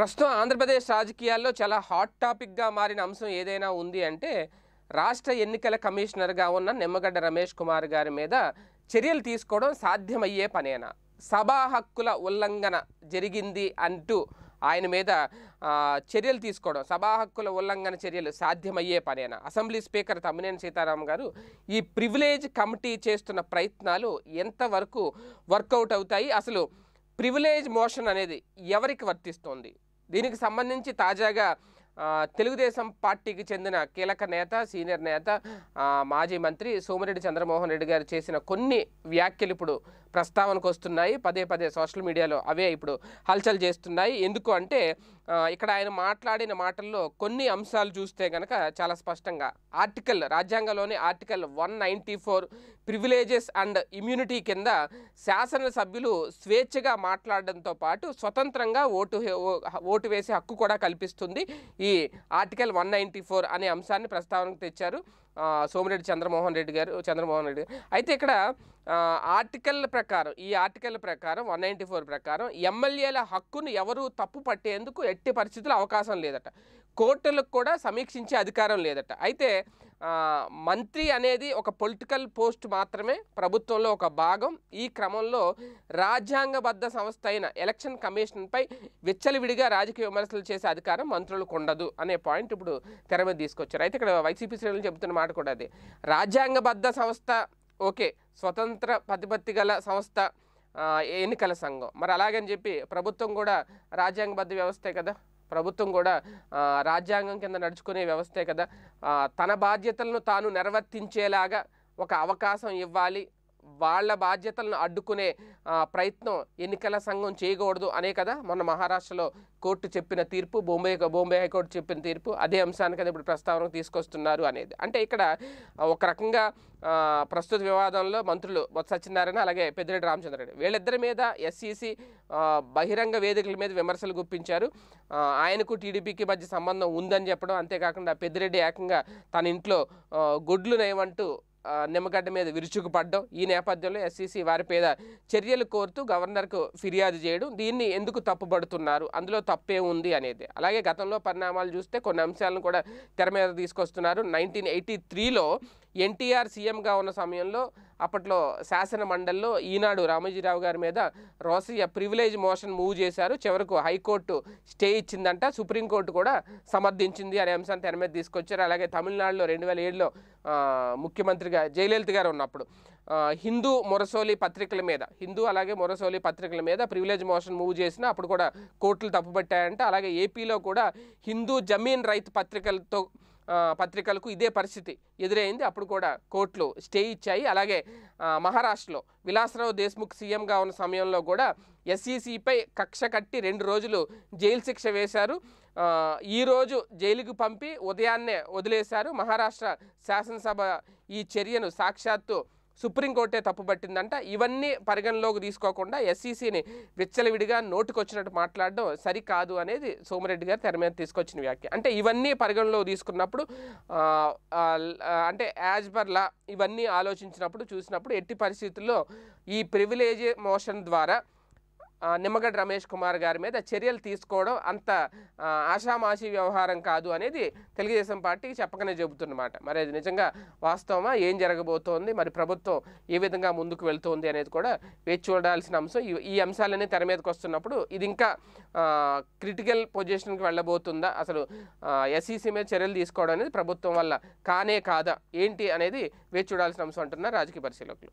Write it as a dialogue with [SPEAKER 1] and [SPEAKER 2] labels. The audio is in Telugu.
[SPEAKER 1] ప్రస్తుతం ఆంధ్రప్రదేశ్ రాజకీయాల్లో చాలా హాట్ టాపిక్గా మారిన అంశం ఏదైనా ఉంది అంటే రాష్ట్ర ఎన్నికల కమిషనర్గా ఉన్న నిమ్మగడ్డ రమేష్ కుమార్ గారి మీద చర్యలు తీసుకోవడం సాధ్యమయ్యే పనేనా సభా హక్కుల ఉల్లంఘన జరిగింది అంటూ ఆయన మీద చర్యలు తీసుకోవడం సభా హక్కుల ఉల్లంఘన చర్యలు సాధ్యమయ్యే పనేనా అసెంబ్లీ స్పీకర్ తమ్మినేని సీతారాం గారు ఈ ప్రివిలేజ్ కమిటీ చేస్తున్న ప్రయత్నాలు ఎంతవరకు వర్కౌట్ అవుతాయి అసలు ప్రివిలేజ్ మోషన్ అనేది ఎవరికి వర్తిస్తోంది దీనికి సంబంధించి తాజాగా తెలుగుదేశం పార్టీకి చెందిన కీలక నేత సీనియర్ నేత మాజీ మంత్రి సోమిరెడ్డి చంద్రమోహన్ రెడ్డి గారు చేసిన కొన్ని వ్యాఖ్యలు ఇప్పుడు ప్రస్తావనకు వస్తున్నాయి పదే పదే సోషల్ మీడియాలో అవే ఇప్పుడు హల్చల్ చేస్తున్నాయి ఎందుకు అంటే ఇక్కడ ఆయన మాట్లాడిన మాటల్లో కొన్ని అంశాలు చూస్తే కనుక చాలా స్పష్టంగా ఆర్టికల్ రాజ్యాంగంలోని article one ninety four privileges and immunity కింద శాసనసభ్యులు స్వేచ్ఛగా మాట్లాడడంతో పాటు స్వతంత్రంగా ఓటు ఓటు వేసే హక్కు కూడా కల్పిస్తుంది ఈ ఆర్టికల్ వన్ నైంటీ ఫోర్ అనే అంశాన్ని ప్రస్తావనకు తెచ్చారు సోమిరెడ్డి చంద్రమోహన్ రెడ్డి గారు చంద్రమోహన్ రెడ్డి అయితే ఇక్కడ ఆర్టికల్ ప్రకారం ఈ ఆర్టికల్ ప్రకారం వన్ నైంటీ ఫోర్ ప్రకారం ఎమ్మెల్యేల హక్కును ఎవరు తప్పు పట్టేందుకు ఎట్టి పరిస్థితులు అవకాశం లేదట కోర్టులకు కూడా సమీక్షించే అధికారం లేదట అయితే మంత్రి అనేది ఒక పొలిటికల్ పోస్ట్ మాత్రమే ప్రభుత్వంలో ఒక భాగం ఈ క్రమంలో రాజ్యాంగబద్ధ సంస్థ అయిన ఎలక్షన్ కమిషన్పై విచ్చలవిడిగా రాజకీయ విమర్శలు చేసే అధికారం మంత్రులకు ఉండదు అనే పాయింట్ ఇప్పుడు తెర మీద తీసుకొచ్చారు అయితే ఇక్కడ వైసీపీ శ్రేణులు చెబుతున్న మాట కూడా అది రాజ్యాంగబద్ధ సంస్థ ఓకే స్వతంత్ర ప్రతిపత్తి గల సంస్థ ఎన్నికల సంఘం మరి అలాగని చెప్పి ప్రభుత్వం కూడా రాజ్యాంగబద్ధ వ్యవస్థే కదా ప్రభుత్వం కూడా రాజ్యాంగం కింద నడుచుకునే వ్యవస్థే కదా తన బాధ్యతలను తాను నిర్వర్తించేలాగా ఒక అవకాశం ఇవ్వాలి వాళ్ళ బాధ్యతలను అడ్డుకునే ప్రయత్నం ఎన్నికల సంఘం చేయకూడదు అనే కదా మొన్న మహారాష్ట్రలో కోర్టు చెప్పిన తీర్పు బొంబే బొంబే హైకోర్టు చెప్పిన తీర్పు అదే అంశాన్ని కదా ఇప్పుడు ప్రస్తావనకు తీసుకొస్తున్నారు అనేది అంటే ఇక్కడ ఒక రకంగా ప్రస్తుత వివాదంలో మంత్రులు బొత్స సత్యనారాయణ అలాగే పెద్దిరెడ్డి రామచంద్రరెడ్డి వీళ్ళిద్దరి మీద ఎస్సీసీ బహిరంగ వేదికల మీద విమర్శలు గుప్పించారు ఆయనకు టీడీపీకి మధ్య సంబంధం ఉందని చెప్పడం అంతేకాకుండా పెద్దిరెడ్డి ఏకంగా తన ఇంట్లో గుడ్లు నేవంటూ నిమ్మగడ్డ మీద విరుచుకుపడ్డం ఈ నేపథ్యంలో ఎస్సీసీ పేద చర్యలు కోరుతూ గవర్నర్కు ఫిర్యాదు చేయడం దీన్ని ఎందుకు తప్పుబడుతున్నారు అందులో తప్పే ఉంది అనేది అలాగే గతంలో పరిణామాలు చూస్తే కొన్ని అంశాలను కూడా తెర మీద తీసుకొస్తున్నారు నైన్టీన్ ఎయిటీ త్రీలో ఎన్టీఆర్ సీఎంగా ఉన్న సమయంలో అప్పట్లో శాసన మండలిలో ఈనాడు రామోజీరావు గారి మీద రోసయ్య ప్రివిలేజ్ మోషన్ మూవ్ చేశారు చివరకు హైకోర్టు స్టే ఇచ్చిందంట సుప్రీంకోర్టు కూడా సమర్థించింది అనే అంశాన్ని తెర మీద తీసుకొచ్చారు అలాగే తమిళనాడులో రెండు వేల ఏడులో ముఖ్యమంత్రిగా జయలలిత గారు ఉన్నప్పుడు హిందూ మొరసోలి పత్రికల మీద హిందూ అలాగే మొరసోలి పత్రికల మీద ప్రివిలేజ్ మోషన్ మూవ్ చేసిన అప్పుడు కూడా కోర్టులు తప్పుపట్టాయంట అలాగే ఏపీలో కూడా హిందూ జమీన్ రైతు పత్రికలతో పత్రికలకు ఇదే పరిస్థితి ఎదురైంది అప్పుడు కూడా కోర్టులు స్టే ఇచ్చాయి అలాగే మహారాష్ట్రలో విలాసరావు దేశ్ముఖ్ సీఎంగా ఉన్న సమయంలో కూడా ఎస్ఈసిపై కక్ష కట్టి రెండు రోజులు జైలు శిక్ష వేశారు ఈరోజు జైలుకు పంపి ఉదయాన్నే వదిలేశారు మహారాష్ట్ర శాసనసభ ఈ చర్యను సాక్షాత్తు సుప్రీంకోర్టే తప్పు పట్టిందంట ఇవన్నీ పరిగణలోకి తీసుకోకుండా ఎస్సీసీని విచ్చలవిడిగా నోటుకొచ్చినట్టు మాట్లాడడం సరికాదు అనేది సోమిరెడ్డి గారు తెర మీద తీసుకొచ్చిన వ్యాఖ్య అంటే ఇవన్నీ పరిగణలోకి తీసుకున్నప్పుడు అంటే యాజ్ పర్ లా ఇవన్నీ ఆలోచించినప్పుడు చూసినప్పుడు ఎట్టి పరిస్థితుల్లో ఈ ప్రివిలేజ్ మోషన్ ద్వారా నిమ్మగడ్డ రమేష్ కుమార్ గారి మీద చర్యలు తీసుకోవడం అంత ఆషామాషి వ్యవహారం కాదు అనేది తెలుగుదేశం పార్టీకి చెప్పకనే చెబుతున్నమాట మరి అది నిజంగా వాస్తవమా ఏం జరగబోతోంది మరి ప్రభుత్వం ఏ విధంగా ముందుకు వెళ్తోంది అనేది కూడా వేచి చూడాల్సిన అంశం ఈ అంశాలన్నీ తెర మీదకి వస్తున్నప్పుడు ఇది ఇంకా క్రిటికల్ పొజిషన్కి వెళ్ళబోతుందా అసలు ఎస్ఈసీ e మీద చర్యలు తీసుకోవడం అనేది ప్రభుత్వం వల్ల కానే కాదా ఏంటి అనేది వేచి చూడాల్సిన అంశం అంటున్నారు రాజకీయ పరిశీలకులు